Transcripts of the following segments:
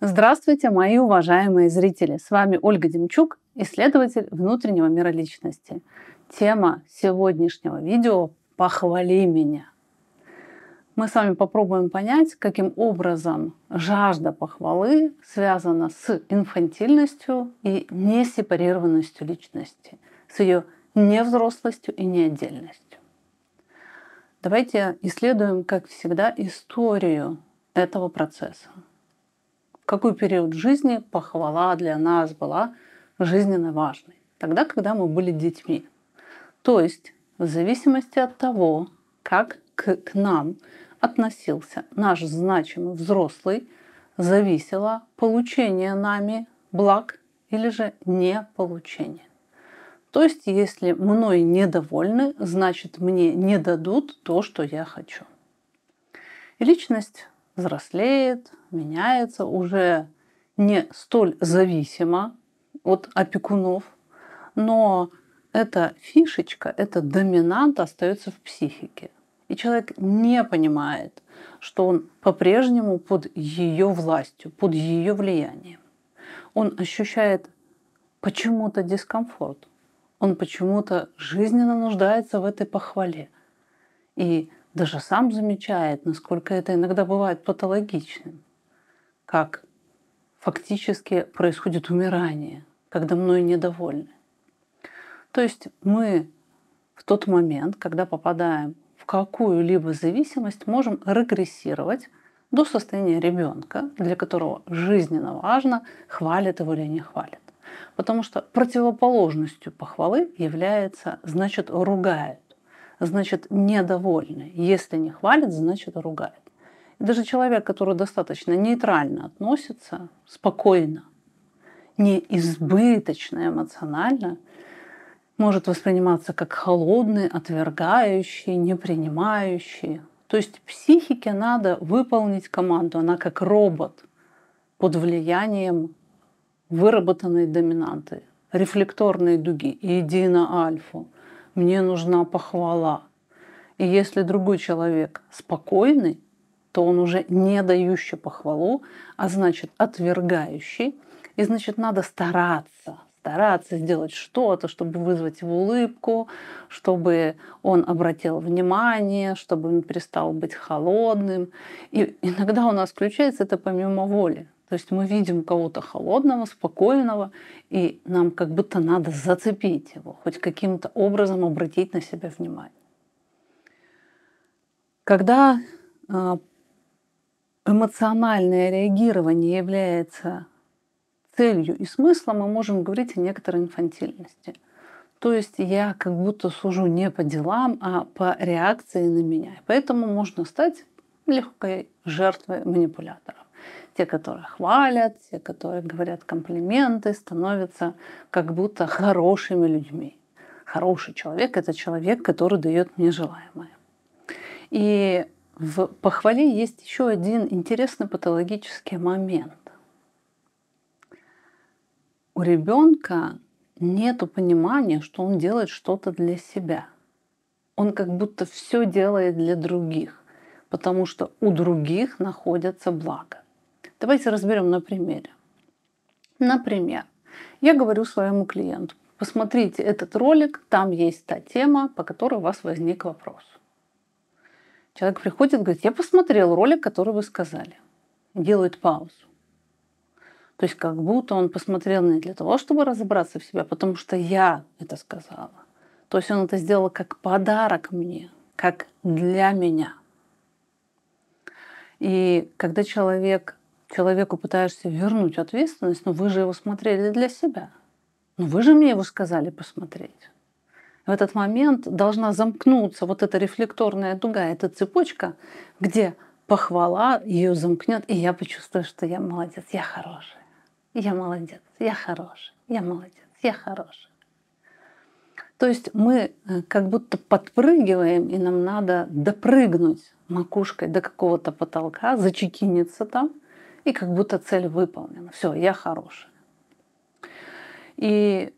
Здравствуйте, мои уважаемые зрители! С вами Ольга Демчук, исследователь внутреннего мира личности. Тема сегодняшнего видео «Похвали меня». Мы с вами попробуем понять, каким образом жажда похвалы связана с инфантильностью и несепарированностью личности, с ее невзрослостью и неотдельностью. Давайте исследуем, как всегда, историю этого процесса какой период жизни похвала для нас была жизненно важной? Тогда, когда мы были детьми. То есть в зависимости от того, как к, к нам относился наш значимый взрослый, зависело получение нами благ или же не получение. То есть, если мной недовольны, значит, мне не дадут то, что я хочу. И личность взрослеет, меняется, уже не столь зависимо от опекунов, но эта фишечка, эта доминанта остается в психике. И человек не понимает, что он по-прежнему под ее властью, под ее влиянием. Он ощущает почему-то дискомфорт. Он почему-то жизненно нуждается в этой похвале. И даже сам замечает, насколько это иногда бывает патологичным, как фактически происходит умирание, когда мной недовольны. То есть мы в тот момент, когда попадаем в какую-либо зависимость, можем регрессировать до состояния ребенка, для которого жизненно важно, хвалит его или не хвалит. Потому что противоположностью похвалы является, значит, ругает значит недовольны. Если не хвалит, значит ругает. И даже человек, который достаточно нейтрально относится, спокойно, не избыточно эмоционально, может восприниматься как холодный, отвергающий, непринимающий. То есть психике надо выполнить команду, она как робот под влиянием выработанной доминанты, рефлекторные дуги, иди на альфу – мне нужна похвала. И если другой человек спокойный, то он уже не дающий похвалу, а значит отвергающий. И значит надо стараться, стараться сделать что-то, чтобы вызвать его улыбку, чтобы он обратил внимание, чтобы он перестал быть холодным. И иногда у нас включается это помимо воли. То есть мы видим кого-то холодного, спокойного, и нам как будто надо зацепить его, хоть каким-то образом обратить на себя внимание. Когда а, эмоциональное реагирование является целью и смыслом, мы можем говорить о некоторой инфантильности. То есть я как будто сужу не по делам, а по реакции на меня. Поэтому можно стать легкой жертвой манипулятора те, которые хвалят, те, которые говорят комплименты, становятся как будто хорошими людьми. Хороший человек — это человек, который дает мне желаемое. И в похвале есть еще один интересный патологический момент. У ребенка нет понимания, что он делает что-то для себя. Он как будто все делает для других, потому что у других находятся блага. Давайте разберем на примере. Например, я говорю своему клиенту, посмотрите этот ролик, там есть та тема, по которой у вас возник вопрос. Человек приходит говорит, я посмотрел ролик, который вы сказали. Делает паузу. То есть как будто он посмотрел не для того, чтобы разобраться в себя, а потому что я это сказала. То есть он это сделал как подарок мне, как для меня. И когда человек человеку пытаешься вернуть ответственность, но ну, вы же его смотрели для себя. Но ну, вы же мне его сказали посмотреть. В этот момент должна замкнуться вот эта рефлекторная дуга, эта цепочка, где похвала ее замкнет, и я почувствую, что я молодец, я хороший, я молодец, я хороший, я молодец, я хороший. То есть мы э, как будто подпрыгиваем, и нам надо допрыгнуть макушкой до какого-то потолка, зачекиниться там, и как будто цель выполнена. Все, я хорошая. И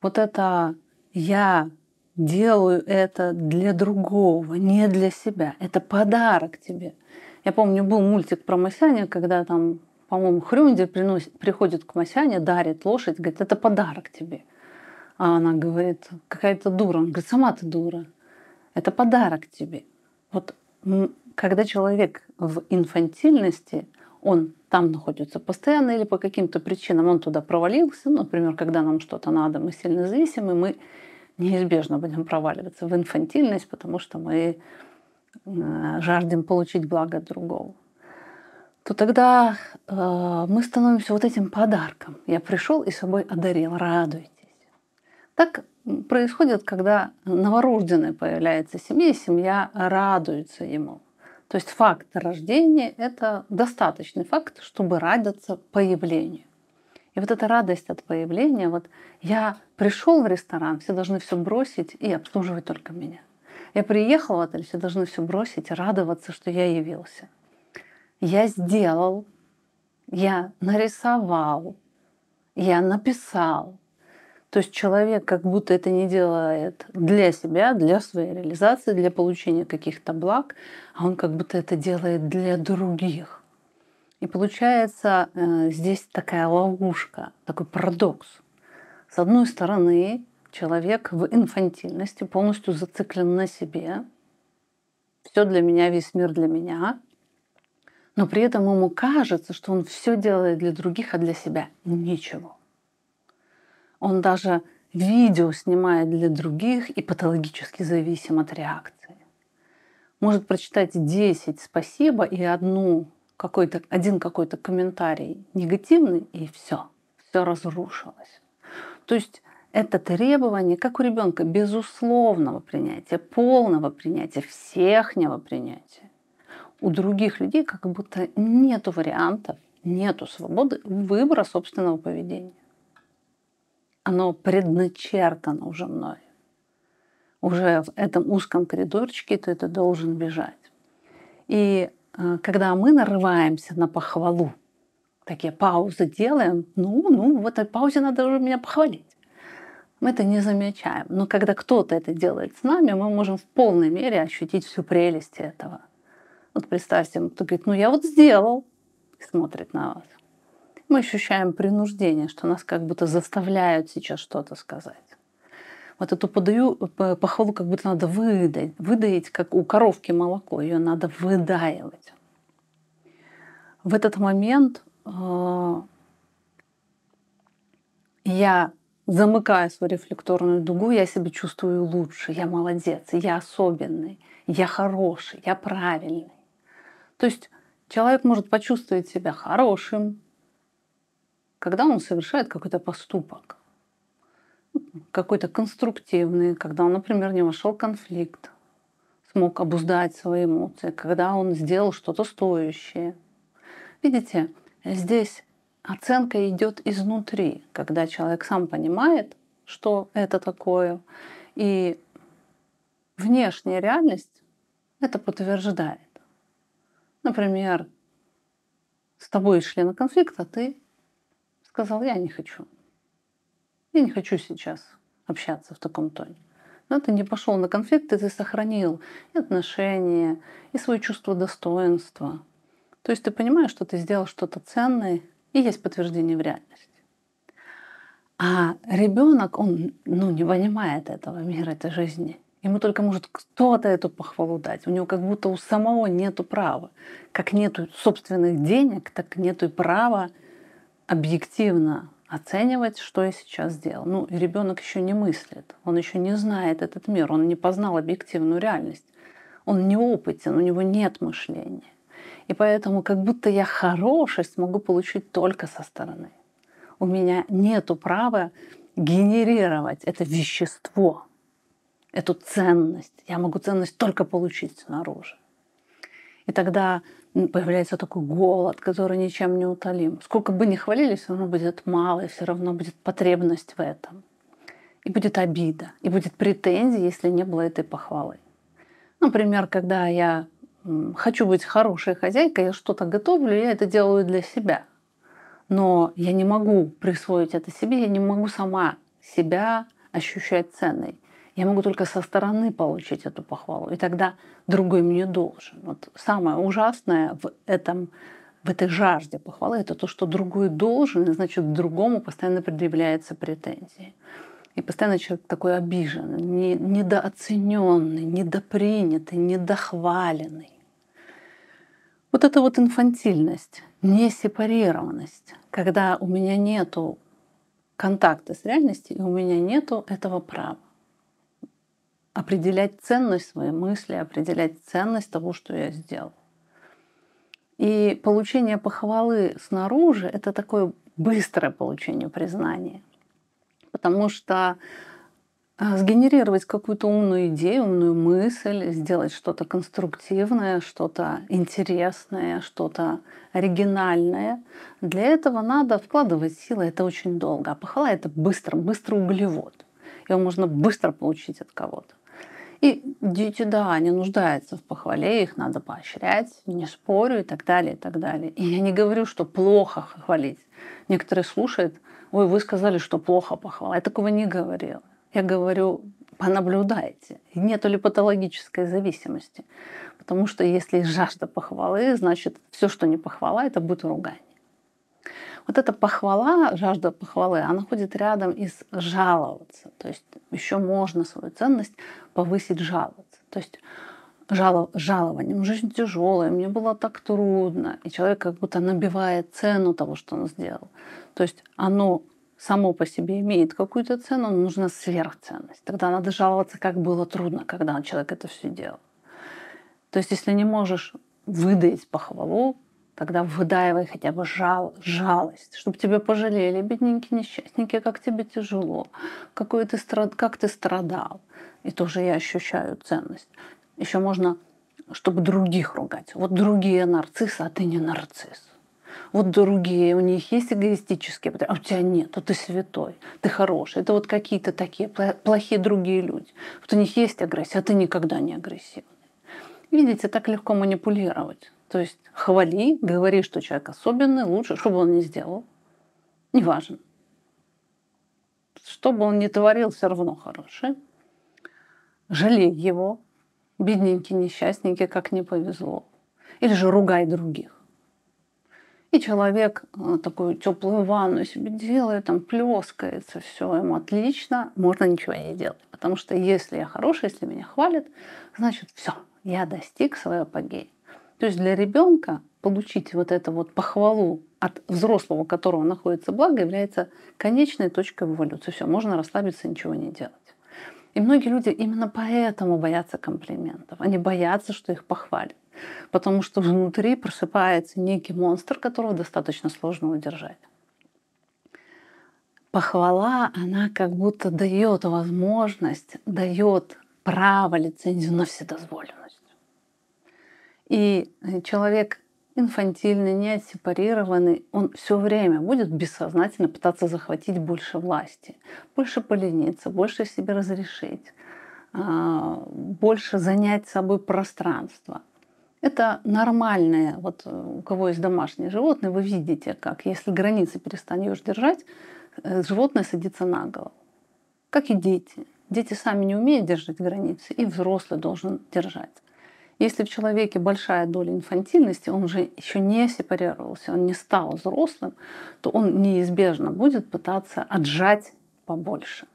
вот это я делаю это для другого, не для себя. Это подарок тебе. Я помню, был мультик про Масяня, когда там, по-моему, Хрюнди приносит, приходит к Масяне, дарит лошадь, говорит, это подарок тебе. А она говорит, какая-то дура. Он говорит, сама ты дура. Это подарок тебе. Вот когда человек в инфантильности – он там находится постоянно или по каким-то причинам он туда провалился. Например, когда нам что-то надо, мы сильно зависимы, мы неизбежно будем проваливаться в инфантильность, потому что мы э, жаждем получить благо другого то тогда э, мы становимся вот этим подарком. Я пришел и собой одарил, радуйтесь. Так происходит, когда новорожденный появляется в семье, семья радуется ему. То есть факт рождения – это достаточный факт, чтобы радоваться появлению. И вот эта радость от появления, вот я пришел в ресторан, все должны все бросить и обслуживать только меня. Я приехал в отель, все должны все бросить, и радоваться, что я явился. Я сделал, я нарисовал, я написал, то есть человек как будто это не делает для себя, для своей реализации, для получения каких-то благ, а он как будто это делает для других. И получается э, здесь такая ловушка, такой парадокс. С одной стороны, человек в инфантильности полностью зациклен на себе. Все для меня, весь мир для меня. Но при этом ему кажется, что он все делает для других, а для себя ничего. Он даже видео снимает для других и патологически зависим от реакции. Может прочитать 10 «спасибо» и одну какой-то, один какой-то комментарий негативный, и все, все разрушилось. То есть это требование, как у ребенка, безусловного принятия, полного принятия, всехнего принятия. У других людей как будто нет вариантов, нету свободы выбора собственного поведения оно предначертано уже мной. Уже в этом узком коридорчике ты это должен бежать. И э, когда мы нарываемся на похвалу, такие паузы делаем, ну, ну, в этой паузе надо уже меня похвалить. Мы это не замечаем. Но когда кто-то это делает с нами, мы можем в полной мере ощутить всю прелесть этого. Вот представьте, кто говорит, ну я вот сделал, и смотрит на вас. Мы ощущаем принуждение, что нас как будто заставляют сейчас что-то сказать. Вот эту подаю, похвалу как будто надо выдать, выдаить, как у коровки молоко, ее надо выдаивать. В этот момент э, я замыкаю свою рефлекторную дугу, я себя чувствую лучше, я молодец, я особенный, я хороший, я правильный. То есть человек может почувствовать себя хорошим, когда он совершает какой-то поступок, какой-то конструктивный, когда он, например, не вошел в конфликт, смог обуздать свои эмоции, когда он сделал что-то стоящее. Видите, здесь оценка идет изнутри, когда человек сам понимает, что это такое, и внешняя реальность это подтверждает. Например, с тобой шли на конфликт, а ты сказал, я не хочу. Я не хочу сейчас общаться в таком тоне. Да, ты не пошел на конфликт, и ты сохранил и отношения, и свое чувство достоинства. То есть ты понимаешь, что ты сделал что-то ценное, и есть подтверждение в реальности. А ребенок, он ну, не понимает этого мира, этой жизни. Ему только может кто-то эту похвалу дать. У него как будто у самого нету права. Как нету собственных денег, так нету и права объективно оценивать, что я сейчас сделал. Ну, ребенок еще не мыслит, он еще не знает этот мир, он не познал объективную реальность. Он неопытен, у него нет мышления. И поэтому как будто я хорошесть могу получить только со стороны. У меня нет права генерировать это вещество, эту ценность. Я могу ценность только получить снаружи. И тогда ну, появляется такой голод, который ничем не утолим. Сколько бы ни хвалили, все равно будет мало, и все равно будет потребность в этом. И будет обида, и будет претензии, если не было этой похвалы. Например, когда я хочу быть хорошей хозяйкой, я что-то готовлю, я это делаю для себя. Но я не могу присвоить это себе, я не могу сама себя ощущать ценной. Я могу только со стороны получить эту похвалу, и тогда другой мне должен. Вот самое ужасное в этом в этой жажде похвалы это то, что другой должен, и значит, другому постоянно предъявляются претензии. И постоянно человек такой обиженный, недооцененный, недопринятый, недохваленный. Вот это вот инфантильность, несепарированность, когда у меня нету контакта с реальностью, и у меня нету этого права определять ценность своей мысли, определять ценность того, что я сделал. И получение похвалы снаружи – это такое быстрое получение признания. Потому что а, сгенерировать какую-то умную идею, умную мысль, сделать что-то конструктивное, что-то интересное, что-то оригинальное. Для этого надо вкладывать силы, это очень долго. А похвала – это быстро, быстро углевод. Его можно быстро получить от кого-то. И дети, да, они нуждаются в похвале, их надо поощрять, не спорю и так далее, и так далее. И я не говорю, что плохо хвалить. Некоторые слушают, ой, вы сказали, что плохо похвала. Я такого не говорила. Я говорю, понаблюдайте, нету ли патологической зависимости. Потому что если жажда похвалы, значит, все, что не похвала, это будет ругань. Вот эта похвала, жажда похвалы, она ходит рядом из жаловаться. То есть еще можно свою ценность повысить жалоб. То есть жало жалование, жалованием. «Ну, жизнь тяжелая, мне было так трудно. И человек как будто набивает цену того, что он сделал. То есть оно само по себе имеет какую-то цену, но нужна сверхценность. Тогда надо жаловаться, как было трудно, когда человек это все делал. То есть если не можешь выдать похвалу, тогда выдаивай хотя бы жал, жалость, чтобы тебя пожалели, бедненькие несчастники, как тебе тяжело, какой ты, страд, как ты страдал и тоже я ощущаю ценность. Еще можно, чтобы других ругать. Вот другие нарциссы, а ты не нарцисс. Вот другие, у них есть эгоистические, а у тебя нет, ты святой, ты хороший. Это вот какие-то такие плохие другие люди. Вот у них есть агрессия, а ты никогда не агрессивный. Видите, так легко манипулировать. То есть хвали, говори, что человек особенный, лучше, чтобы он не сделал. Неважно. Что бы он ни творил, все равно хороший жалей его, бедненький, несчастненький, как не повезло. Или же ругай других. И человек э, такую теплую ванну себе делает, там плескается, все ему отлично, можно ничего не делать. Потому что если я хороший, если меня хвалят, значит все, я достиг своего апогея. То есть для ребенка получить вот эту вот похвалу от взрослого, у которого находится благо, является конечной точкой в эволюции. Все, можно расслабиться, ничего не делать. И многие люди именно поэтому боятся комплиментов. Они боятся, что их похвалят. Потому что внутри просыпается некий монстр, которого достаточно сложно удержать. Похвала, она как будто дает возможность, дает право лицензию на вседозволенность. И человек, инфантильный, не отсепарированный, он все время будет бессознательно пытаться захватить больше власти, больше полениться, больше себе разрешить, а, больше занять собой пространство. Это нормальное, вот э, у кого есть домашние животные, вы видите, как если границы перестанешь держать, э, животное садится на голову. Как и дети. Дети сами не умеют держать границы, и взрослый должен держать. Если в человеке большая доля инфантильности, он же еще не сепарировался, он не стал взрослым, то он неизбежно будет пытаться отжать побольше.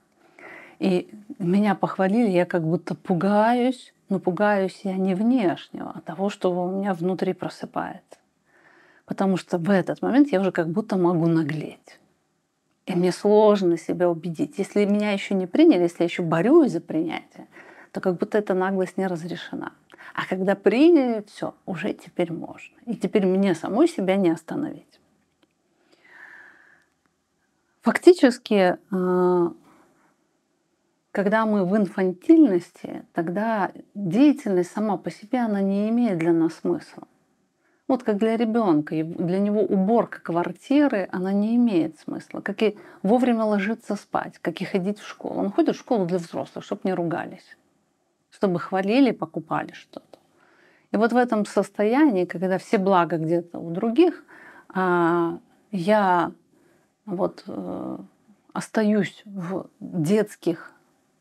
И меня похвалили, я как будто пугаюсь, но пугаюсь я не внешнего, а того, что у меня внутри просыпается. Потому что в этот момент я уже как будто могу наглеть. И мне сложно себя убедить. Если меня еще не приняли, если я еще борюсь за принятие, то как будто эта наглость не разрешена. А когда приняли, все, уже теперь можно. И теперь мне самой себя не остановить. Фактически, э, когда мы в инфантильности, тогда деятельность сама по себе, она не имеет для нас смысла. Вот как для ребенка, для него уборка квартиры, она не имеет смысла. Как и вовремя ложиться спать, как и ходить в школу. Он ходит в школу для взрослых, чтобы не ругались чтобы хвалили и покупали что-то. И вот в этом состоянии, когда все блага где-то у других, а, я вот э, остаюсь в детских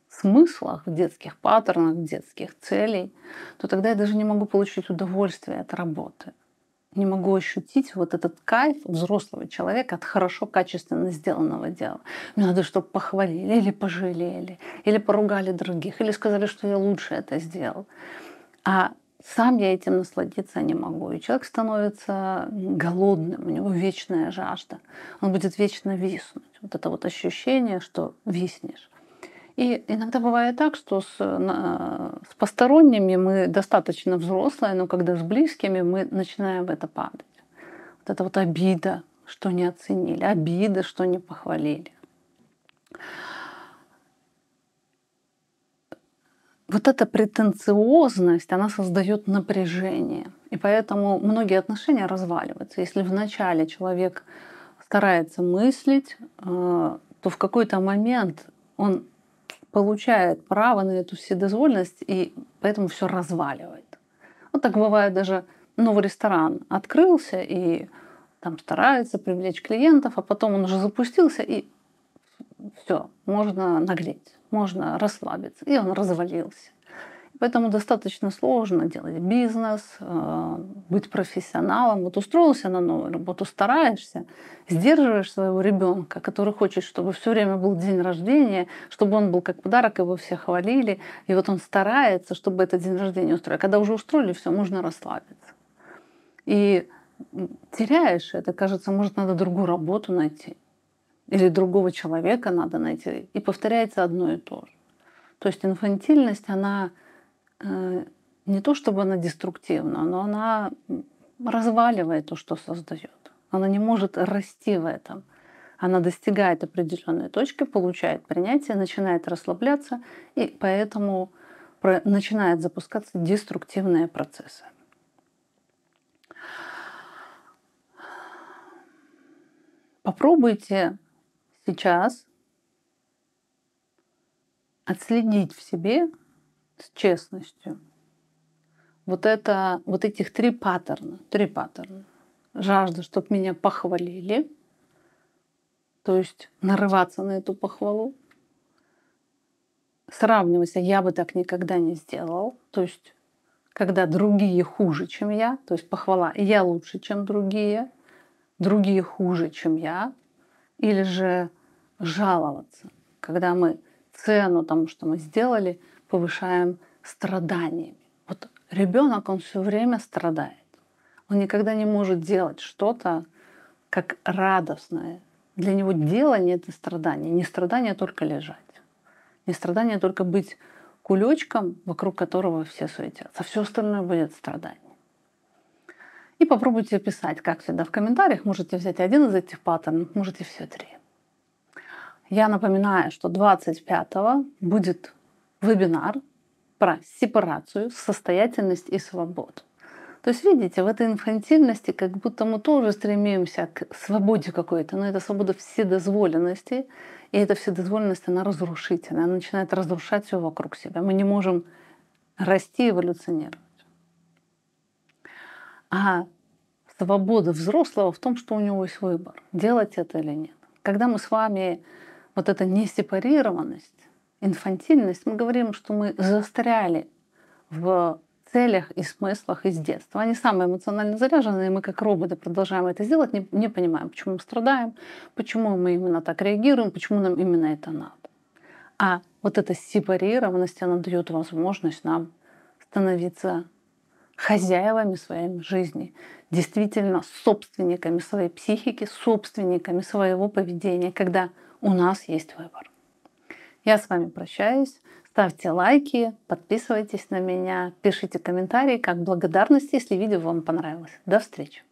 смыслах, в детских паттернах, в детских целей, то тогда я даже не могу получить удовольствие от работы не могу ощутить вот этот кайф взрослого человека от хорошо качественно сделанного дела. Мне надо, чтобы похвалили или пожалели, или поругали других, или сказали, что я лучше это сделал. А сам я этим насладиться не могу. И человек становится голодным, у него вечная жажда. Он будет вечно виснуть. Вот это вот ощущение, что виснешь. И иногда бывает так, что с, э, э, с посторонними мы достаточно взрослые, но когда с близкими мы начинаем в это падать. Вот это вот обида, что не оценили, обида, что не похвалили. Вот эта претенциозность, она создает напряжение. И поэтому многие отношения разваливаются. Если вначале человек старается мыслить, э, то в какой-то момент он получает право на эту вседозвольность и поэтому все разваливает. Вот так бывает даже новый ну, ресторан открылся и там старается привлечь клиентов, а потом он уже запустился и все, можно наглеть, можно расслабиться, и он развалился. Поэтому достаточно сложно делать бизнес, э, быть профессионалом. Вот устроился на новую работу, стараешься, сдерживаешь своего ребенка, который хочет, чтобы все время был день рождения, чтобы он был как подарок, его все хвалили. И вот он старается, чтобы этот день рождения устроить. Когда уже устроили, все, можно расслабиться. И теряешь это, кажется, может, надо другую работу найти. Или другого человека надо найти. И повторяется одно и то же. То есть инфантильность, она Э, не то чтобы она деструктивна, но она разваливает то, что создает. Она не может расти в этом. Она достигает определенной точки, получает принятие, начинает расслабляться, и поэтому начинает запускаться деструктивные процессы. Попробуйте сейчас отследить в себе с честностью. Вот, это, вот этих три паттерна. Три паттерна. Жажда, чтобы меня похвалили. То есть нарываться на эту похвалу. Сравниваться. А я бы так никогда не сделал. То есть когда другие хуже, чем я. То есть похвала. Я лучше, чем другие. Другие хуже, чем я. Или же жаловаться. Когда мы цену тому, что мы сделали – повышаем страданиями. Вот ребенок, он все время страдает. Он никогда не может делать что-то как радостное. Для него делание — это страдание. Не страдание только лежать. Не страдание только быть кулечком, вокруг которого все суетятся. Все остальное будет страдание. И попробуйте писать, как всегда, в комментариях. Можете взять один из этих паттернов, можете все три. Я напоминаю, что 25 будет вебинар про сепарацию, состоятельность и свободу. То есть, видите, в этой инфантильности как будто мы тоже стремимся к свободе какой-то, но это свобода вседозволенности, и эта вседозволенность, она разрушительная, она начинает разрушать все вокруг себя. Мы не можем расти, и эволюционировать. А свобода взрослого в том, что у него есть выбор, делать это или нет. Когда мы с вами вот эта несепарированность, инфантильность, мы говорим, что мы застряли в целях и смыслах из детства. Они самые эмоционально заряженные, и мы как роботы продолжаем это делать, не, не понимаем, почему мы страдаем, почему мы именно так реагируем, почему нам именно это надо. А вот эта сепарированность, она дает возможность нам становиться хозяевами своей жизни, действительно собственниками своей психики, собственниками своего поведения, когда у нас есть выбор. Я с вами прощаюсь. Ставьте лайки, подписывайтесь на меня, пишите комментарии как благодарность, если видео вам понравилось. До встречи!